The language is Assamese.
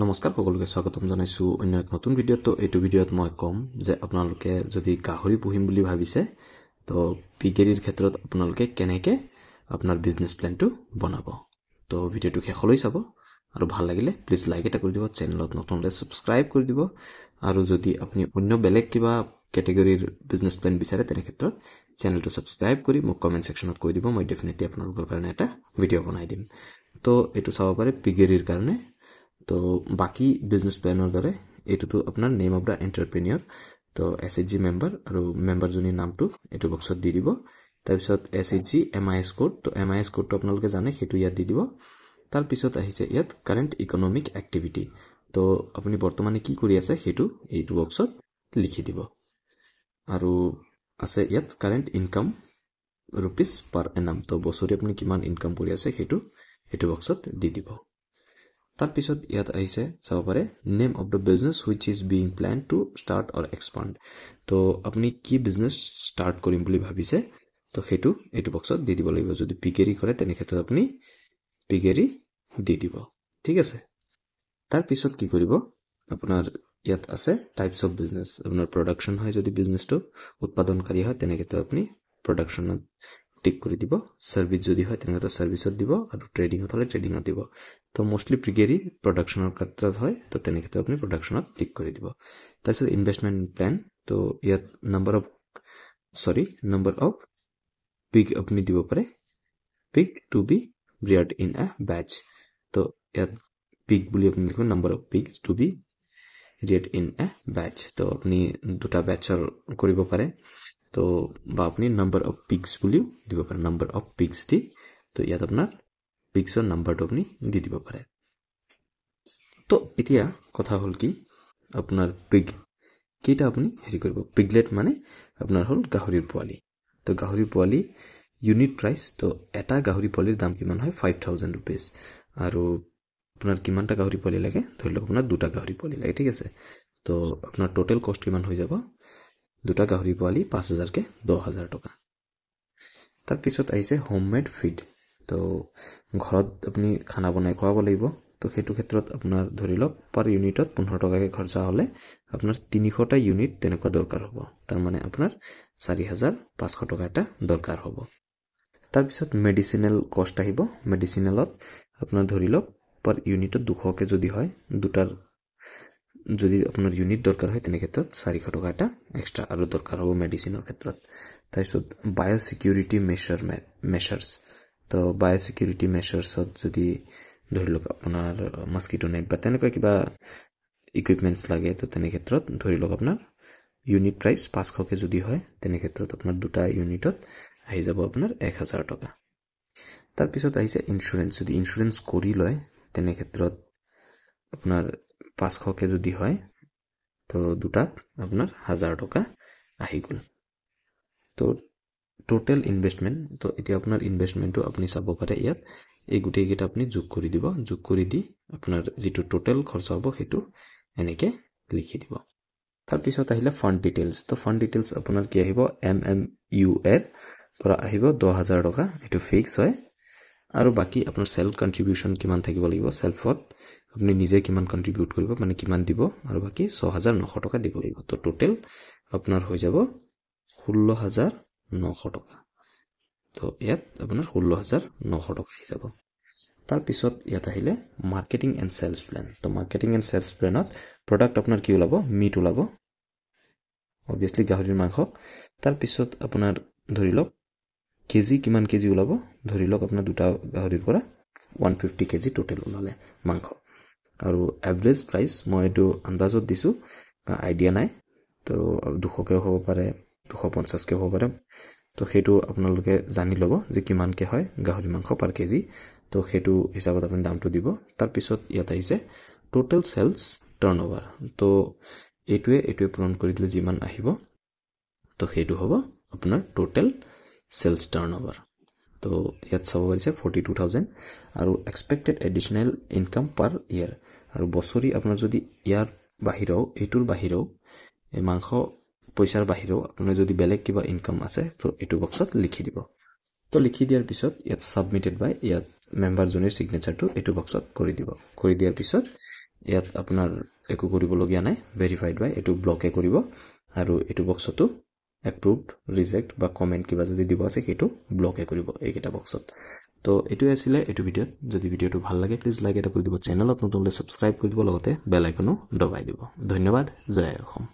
নমস্কাৰ সকলোকে স্বাগতম জনাইছোঁ অন্য এক নতুন ভিডিঅ'ত ত' এইটো ভিডিঅ'ত মই ক'ম যে আপোনালোকে যদি গাহৰি পুহিম বুলি ভাবিছে তো পিগেৰীৰ ক্ষেত্ৰত আপোনালোকে কেনেকৈ আপোনাৰ বিজনেছ প্লেনটো বনাব ত' ভিডিঅ'টো শেষলৈ চাব আৰু ভাল লাগিলে প্লিজ লাইক এটা কৰি দিব চেনেলত নতুন হ'লে ছাবস্ক্ৰাইব কৰি দিব আৰু যদি আপুনি অন্য বেলেগ কিবা কেটেগৰীৰ বিজনেছ প্লেন বিচাৰে তেনেক্ষেত্ৰত চেনেলটো ছাবস্ক্ৰাইব কৰি মোক কমেণ্ট ছেকশ্যনত কৈ দিব মই ডেফিনেটলি আপোনালোকৰ কাৰণে এটা ভিডিঅ' বনাই দিম ত' এইটো চাব পাৰে পিগেৰীৰ কাৰণে তো বাকী বিজনেছ প্লেনৰ দৰে এইটোতো আপোনাৰ নেম অফ দ্য এণ্টাৰপ্ৰেনিয়ৰ তো এছ এইচ জি মেম্বাৰ আৰু মেম্বাৰজনীৰ নামটো এইটো বক্সত দি দিব তাৰপিছত S H G M I S code তো এম আই এছ কোডটো আপোনালোকে জানে সেইটো ইয়াত দি দিব তাৰপিছত আহিছে ইয়াত কাৰেণ্ট ইকনমিক এক্টিভিটি তো আপুনি বৰ্তমানে কি কৰি আছে সেইটো এইটো বক্সত লিখি দিব আৰু আছে ইয়াত current income rupees per annum তো বছৰি আপুনি কিমান ইনকাম কৰি আছে সেইটো এইটো বক্সত দি দিব তাৰপিছত ইয়াত আহিছে চাব পাৰে name of the business which is being plan to start or expand তো আপুনি কি বিজনেছ ষ্টাৰ্ট কৰিম বুলি ভাবিছে তো সেইটো এইটো বক্সত দি দিব লাগিব যদি পিকেৰি কৰে তেনে ক্ষেত্ৰত আপুনি পিকেৰি দি দিব ঠিক আছে তাৰপিছত কি কৰিব আপোনাৰ ইয়াত আছে টাইপছ অফ বিজনেছ আপোনাৰ প্ৰডাকশ্যন হয় যদি বিজনেছটো উৎপাদনকাৰী হয় তেনেক্ষেত্ৰত আপুনি প্ৰডাকশ্যনত টিক কৰি দিব চাৰ্ভিছ যদি হয় তেনেকৈ চাৰ্ভিছত দিব আৰু ট্ৰেডিঙত হ'লে ট্ৰেডিঙত দিব তো মষ্টলি প্ৰিগেৰি প্ৰডাকশ্যনৰ ক্ষেত্ৰত হয় তো তেনেক্ষেত্ৰত আপুনি প্ৰডাকশ্যনত টিক কৰি দিব তাৰপিছত ইনভেষ্টমেণ্ট প্লেন তো ইয়াত number of sorry number of pig আপুনি দিব পাৰে pig to be reared in a batch তো ইয়াত পিগ বুলি আপুনি লিখিব number of pig to be reared in a batch তো আপুনি দুটা বেচৰ কৰিব পাৰে তো বা আপুনি নাম্বাৰ অফ পিকছ বুলিও দিব পাৰে নাম্বাৰ অফ পিকছ দি তো ইয়াত আপোনাৰ পিকছৰ নাম্বাৰটো আপুনি দি দিব পাৰে তো এতিয়া কথা হ'ল কি আপোনাৰ পিগ কেইটা আপুনি হেৰি কৰিব পিগলেট মানে আপোনাৰ হ'ল গাহৰিৰ পোৱালি তো গাহৰি পোৱালি ইউনিট প্ৰাইচ তো এটা গাহৰি পোৱালিৰ দাম কিমান হয় ফাইভ থাউজেণ্ড ৰুপিজ আৰু আপোনাৰ কিমানটা গাহৰি পোৱালি লাগে ধৰি লওক আপোনাৰ দুটা গাহৰি পোৱালি লাগে ঠিক আছে তো আপোনাৰ টোটেল কষ্ট কিমান হৈ যাব দুটা গাহৰি পোৱালি পাঁচ হাজাৰকৈ দহ হাজাৰ টকা তাৰপিছত আহিছে হোম মেড ফিড তো ঘৰত আপুনি খানা বনাই খুৱাব লাগিব তো সেইটো ক্ষেত্ৰত আপোনাৰ ধৰি লওক পাৰ ইউনিটত পোন্ধৰ টকাকৈ খৰচা হ'লে আপোনাৰ তিনিশটা ইউনিট তেনেকুৱা দৰকাৰ হ'ব তাৰমানে আপোনাৰ চাৰি হাজাৰ পাঁচশ টকা এটা দৰকাৰ হ'ব তাৰপিছত মেডিচিনেল কষ্ট আহিব মেডিচিনেলত আপোনাৰ ধৰি লওক পাৰ ইউনিটত দুশকৈ যদি হয় দুটাৰ যদি আপোনাৰ ইউনিট দৰকাৰ হয় তেনেক্ষেত্ৰত চাৰিশ টকা এটা এক্সট্ৰা আৰু দৰকাৰ হ'ব মেডিচিনৰ ক্ষেত্ৰত তাৰপিছত বায়' চিকিউৰিটি মেচাৰমেণ্ট মেচাৰ্ছ তো বায়' চিকিউৰিটি মেচাৰ্ছত যদি ধৰি লওক আপোনাৰ মাস্কিটো নেট বা তেনেকুৱা কিবা ইকুইপমেণ্টছ লাগে তো তেনে ক্ষেত্ৰত ধৰি লওক আপোনাৰ ইউনিট প্ৰাইচ পাঁচশকৈ যদি হয় তেনে ক্ষেত্ৰত আপোনাৰ দুটা ইউনিটত আহি যাব আপোনাৰ এক হাজাৰ টকা তাৰপিছত আহিছে ইঞ্চুৰেঞ্চ যদি ইঞ্চুৰেঞ্চ কৰি লয় তেনেক্ষেত্ৰত আপোনাৰ পাঁচশকৈ যদি হয় তো দুটাত আপোনাৰ হাজাৰ টকা আহি গ'ল তো টোটেল ইনভেষ্টমেণ্ট তো এতিয়া আপোনাৰ ইনভেষ্টমেণ্টটো আপুনি চাব পাৰে ইয়াত এই গোটেইকেইটা আপুনি যোগ কৰি দিব যোগ কৰি দি আপোনাৰ যিটো টোটেল খৰচ হ'ব সেইটো এনেকৈ লিখি দিব তাৰপিছত আহিলে ফাণ্ড ডিটেইলছ তো ফাণ্ড ডিটেইলছ আপোনাৰ কি আহিব এম এম ইউ এৰ পৰা আহিব দহ হাজাৰ টকা এইটো ফিক্স হয় আৰু বাকী আপোনাৰ চেল্ফ কণ্ট্ৰিবিউশ্যন কিমান থাকিব লাগিব চেল্ফত আপুনি নিজে কিমান কণ্ট্ৰিবিউট কৰিব মানে কিমান দিব আৰু বাকী ছহাজাৰ নশ টকা দিব লাগিব তো টোটেল আপোনাৰ হৈ যাব ষোল্ল হাজাৰ নশ টকা তো ইয়াত আপোনাৰ ষোল্ল হাজাৰ নশ টকা আহি যাব তাৰপিছত ইয়াত আহিলে মাৰ্কেটিং এণ্ড চেলছ প্লেন তো মাৰ্কেটিং এণ্ড চেলছ প্লেনত প্ৰডাক্ট আপোনাৰ কি ওলাব মিট ওলাব অভিয়াছলি গাহৰিৰ মাংস তাৰপিছত আপোনাৰ ধৰি লওক কেজি কিমান কেজি ওলাব ধৰি লওক আপোনাৰ দুটা গাহৰিৰ পৰা ওৱান ফিফটি কেজি টোটেল ওলালে মাংস আৰু এভাৰেজ প্ৰাইচ মই এইটো আন্দাজত দিছোঁ আইডিয়া নাই তো দুশকৈও হ'ব পাৰে দুশ পঞ্চাছকৈ হ'ব পাৰে তো সেইটো আপোনালোকে জানি ল'ব যে কিমানকৈ হয় গাহৰি মাংস পাৰ কেজি তো সেইটো হিচাপত আপুনি দামটো দিব তাৰপিছত ইয়াত আহিছে টোটেল চেলছ টাৰ্ণ অভাৰ তো এইটোৱে এইটোৱে পূৰণ কৰি দিলে যিমান আহিব তো সেইটো হ'ব আপোনাৰ টোটেল চেলছ টাৰ্ণ অভাৰ তো ইয়াত চাব পাৰিছে ফৰ্টি টু থাউজেণ্ড আৰু expected additional income per year আৰু বছৰি আপোনাৰ যদি ইয়াৰ বাহিৰেও এইটোৰ বাহিৰেও এই মাংস পইচাৰ বাহিৰেও আপোনাৰ যদি বেলেগ কিবা ইনকাম আছে তো এইটো বক্সত লিখি দিব তো লিখি দিয়াৰ পিছত ইয়াত ছাবমিটেড বাই ইয়াত মেম্বাৰজনীৰ ছিগনেচাৰটো এইটো বক্সত কৰি দিব কৰি দিয়াৰ পিছত ইয়াত আপোনাৰ একো কৰিবলগীয়া নাই ভেৰিফাইড বাই এইটো ব্লকে কৰিব আৰু এইটো বক্সতো এপ্ৰুভড ৰিজেক্ট বা কমেণ্ট কিবা যদি দিব আছে সেইটো ব্লকে কৰিব এইকেইটা বক্সত তো এইটোৱে আছিলে এইটো ভিডিঅ'ত যদি ভিডিঅ'টো ভাল লাগে প্লিজ লাইক এটা কৰি দিব চেনেলত নতুন ছাবস্ক্ৰাইব কৰি দিব লগতে বেলাইকনো দবাই দিব ধন্যবাদ জয় অসম